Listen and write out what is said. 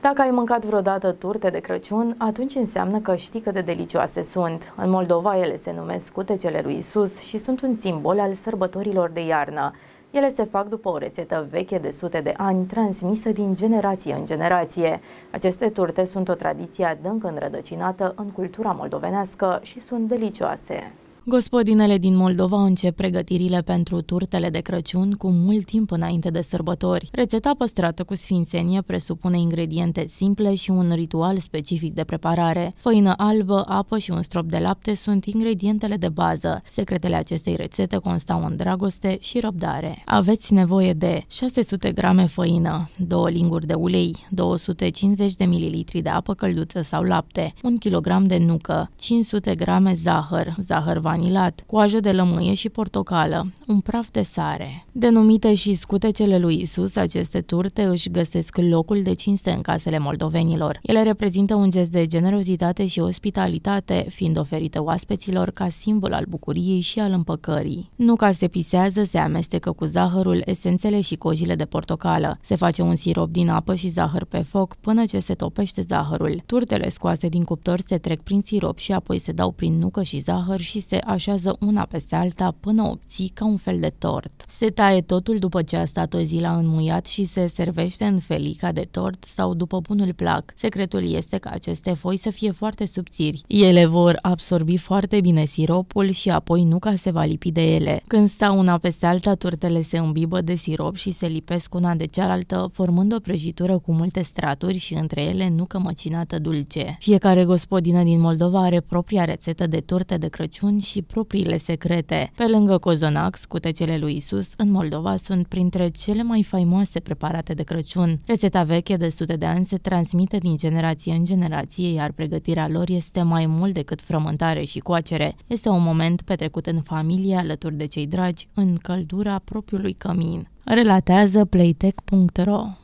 Dacă ai mâncat vreodată turte de Crăciun, atunci înseamnă că știi cât de delicioase sunt. În Moldova ele se numesc cutecele lui Isus și sunt un simbol al sărbătorilor de iarnă. Ele se fac după o rețetă veche de sute de ani, transmisă din generație în generație. Aceste turte sunt o tradiție adânc înrădăcinată în cultura moldovenească și sunt delicioase. Gospodinele din Moldova încep pregătirile pentru turtele de Crăciun cu mult timp înainte de sărbători. Rețeta păstrată cu sfințenie presupune ingrediente simple și un ritual specific de preparare. Făină albă, apă și un strop de lapte sunt ingredientele de bază. Secretele acestei rețete constau în dragoste și răbdare. Aveți nevoie de 600 grame făină, 2 linguri de ulei, 250 de ml de apă călduță sau lapte, 1 kg de nucă, 500 grame zahăr, zahăr vanilin, vanilat, coajă de lămâie și portocală, un praf de sare. Denumite și scutecele lui Isus, aceste turte își găsesc locul de cinste în casele moldovenilor. Ele reprezintă un gest de generozitate și ospitalitate, fiind oferite oaspeților ca simbol al bucuriei și al împăcării. Nuca se pisează, se amestecă cu zahărul, esențele și cojile de portocală. Se face un sirop din apă și zahăr pe foc până ce se topește zahărul. Turtele scoase din cuptor se trec prin sirop și apoi se dau prin nucă și zahăr și se așează una peste alta până obții ca un fel de tort. Se taie totul după ce a stat o zi la înmuiat și se servește în felica de tort sau după bunul plac. Secretul este ca aceste foi să fie foarte subțiri. Ele vor absorbi foarte bine siropul și apoi nuca se va lipi de ele. Când stau una peste alta, turtele se îmbibă de sirop și se lipesc una de cealaltă, formând o prăjitură cu multe straturi și între ele nucă măcinată dulce. Fiecare gospodină din Moldova are propria rețetă de turte de Crăciun și propriile secrete. Pe lângă cozonac, scutecele lui Isus în Moldova sunt printre cele mai faimoase preparate de Crăciun. Rețeta veche de sute de ani se transmite din generație în generație, iar pregătirea lor este mai mult decât frământare și coacere. Este un moment petrecut în familie alături de cei dragi, în căldura propriului cămin. Relatează playtech.ro